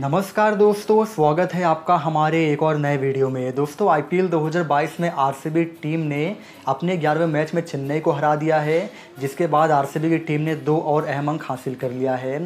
नमस्कार दोस्तों स्वागत है आपका हमारे एक और नए वीडियो में दोस्तों आईपीएल 2022 में आरसीबी टीम ने अपने ग्यारहवें मैच में चेन्नई को हरा दिया है जिसके बाद आरसीबी की टीम ने दो और अहम अंक हासिल कर लिया है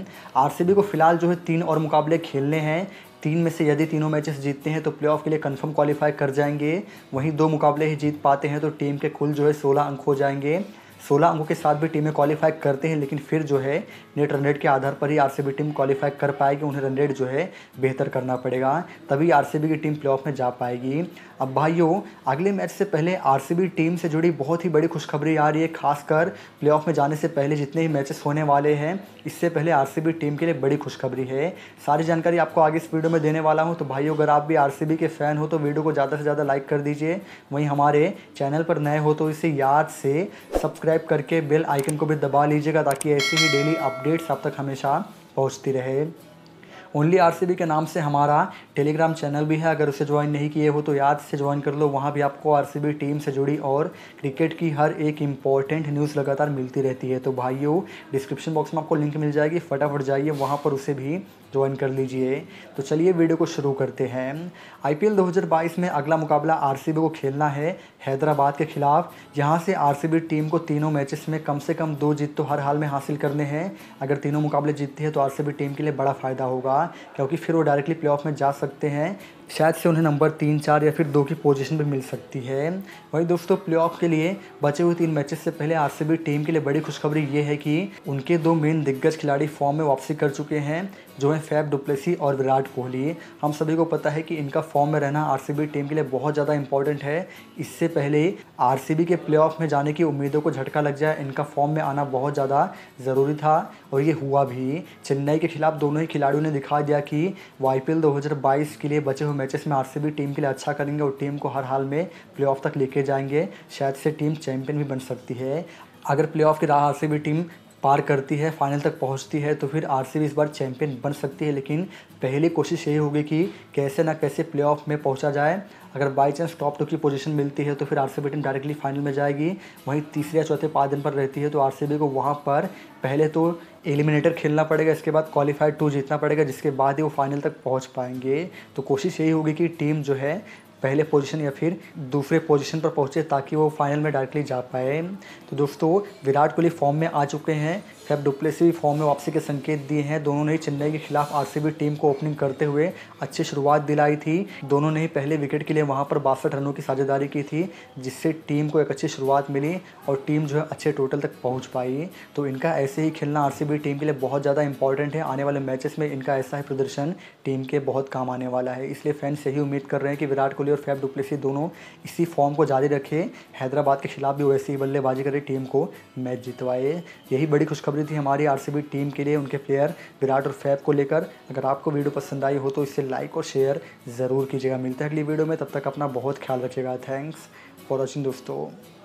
आरसीबी को फिलहाल जो है तीन और मुकाबले खेलने हैं तीन में से यदि तीनों मैचेस जीतते हैं तो प्लेऑफ के लिए कंफर्म क्वालिफाई कर जाएंगे वहीं दो मुकाबले ही जीत पाते हैं तो टीम के कुल जो है सोलह अंक हो जाएंगे सोलह अंकों के साथ भी टीमें क्वालिफाई करते हैं लेकिन फिर जो है नेट रन रेट के आधार पर ही आर टीम क्वालिफाई कर पाएगी उन्हें रन रेट जो है बेहतर करना पड़ेगा तभी आर की टीम प्ले में जा पाएगी अब भाइयों अगले मैच से पहले आर टीम से जुड़ी बहुत ही बड़ी खुशखबरी आ रही है खासकर प्ले में जाने से पहले जितने ही मैचेस होने वाले हैं इससे पहले आर टीम के लिए बड़ी खुशखबरी है सारी जानकारी आपको आगे इस वीडियो में देने वाला हूँ तो भाइयों अगर आप भी आर के फ़ैन हो तो वीडियो को ज़्यादा से ज़्यादा लाइक कर दीजिए वहीं हमारे चैनल पर नए हो तो इसे याद से सब्सक्राइब सब्सक्राइब करके बेल आइकन को भी दबा लीजिएगा ताकि ऐसी ही डेली अपडेट्स आप तक हमेशा पहुँचती रहे ओनली आर के नाम से हमारा टेलीग्राम चैनल भी है अगर उसे ज्वाइन नहीं किए हो तो याद से ज्वाइन कर लो वहाँ भी आपको आर टीम से जुड़ी और क्रिकेट की हर एक इम्पॉर्टेंट न्यूज़ लगातार मिलती रहती है तो भाइयों डिस्क्रिप्शन बॉक्स में आपको लिंक मिल जाएगी फटाफट जाइए वहाँ पर उसे भी ज्वाइन कर लीजिए तो चलिए वीडियो को शुरू करते हैं आईपीएल 2022 में अगला मुकाबला आरसीबी को खेलना है हैदराबाद के खिलाफ यहाँ से आरसीबी टीम को तीनों मैचेस में कम से कम दो जीत तो हर हाल में हासिल करने हैं अगर तीनों मुकाबले जीतती है तो आरसीबी टीम के लिए बड़ा फ़ायदा होगा क्योंकि फिर वो डायरेक्टली प्ले में जा सकते हैं शायद से उन्हें नंबर तीन चार या फिर दो की पोजीशन पर मिल सकती है वही दोस्तों प्लेऑफ के लिए बचे हुए तीन मैचेस से पहले आरसीबी टीम के लिए बड़ी खुशखबरी ये है कि उनके दो मेन दिग्गज खिलाड़ी फॉर्म में वापसी कर चुके हैं जो हैं फैब डुप्लेसी और विराट कोहली हम सभी को पता है कि इनका फॉर्म में रहना आर टीम के लिए बहुत ज़्यादा इंपॉर्टेंट है इससे पहले आर के प्ले में जाने की उम्मीदों को झटका लग जाए इनका फॉर्म में आना बहुत ज़्यादा ज़रूरी था और ये हुआ भी चेन्नई के खिलाफ दोनों ही खिलाड़ियों ने दिखा दिया कि वाई पी के लिए बचे हुए मैचेस में आरसीबी टीम के लिए अच्छा करेंगे और टीम को हर हाल में प्लेऑफ तक लेके जाएंगे शायद से टीम चैंपियन भी बन सकती है अगर प्लेऑफ की राह आरसीबी टीम पार करती है फाइनल तक पहुंचती है तो फिर आर इस बार चैंपियन बन सकती है लेकिन पहली कोशिश यही होगी कि कैसे ना कैसे प्लेऑफ में पहुंचा जाए अगर बाई चांस टॉप टू की पोजीशन मिलती है तो फिर आर टीम डायरेक्टली फाइनल में जाएगी वहीं तीसरे या चौथे पाँच दिन पर रहती है तो आर को वहाँ पर पहले तो एलिमिनेटर खेलना पड़ेगा इसके बाद क्वालिफाइड टू जीतना पड़ेगा जिसके बाद ही वो फाइनल तक पहुँच पाएंगे तो कोशिश यही होगी कि टीम जो है पहले पोजीशन या फिर दूसरे पोजीशन पर पहुंचे ताकि वो फाइनल में डायरेक्टली जा पाए तो दोस्तों विराट कोहली फॉर्म में आ चुके हैं कैप डुप्लेसी भी फॉर्म में वापसी के संकेत दिए हैं दोनों ने चेन्नई के खिलाफ आर टीम को ओपनिंग करते हुए अच्छी शुरुआत दिलाई थी दोनों ने ही पहले विकेट के लिए वहाँ पर बासठ रनों की साझेदारी की थी जिससे टीम को एक अच्छी शुरुआत मिली और टीम जो है अच्छे टोटल तक पहुँच पाई तो इनका ऐसे ही खेलना आर टीम के लिए बहुत ज़्यादा इंपॉर्टेंट है आने वाले मैचेस में इनका ऐसा ही प्रदर्शन टीम के बहुत काम आने वाला है इसलिए फैंस यही उम्मीद कर रहे हैं कि विराट कोहली और फैफ डुप्लेसी दोनों इसी फॉर्म को जारी रखे हैदराबाद के खिलाफ भी वैसे ही बल्लेबाजी करके टीम को मैच जितवाए यही बड़ी खुशखबरी थी हमारी आरसीबी टीम के लिए उनके प्लेयर विराट और फैफ को लेकर अगर आपको वीडियो पसंद आई हो तो इसे लाइक और शेयर ज़रूर कीजिएगा मिलता है अगली वीडियो में तब तक अपना बहुत ख्याल रखिएगा थैंक्स फॉर वॉचिंग दोस्तों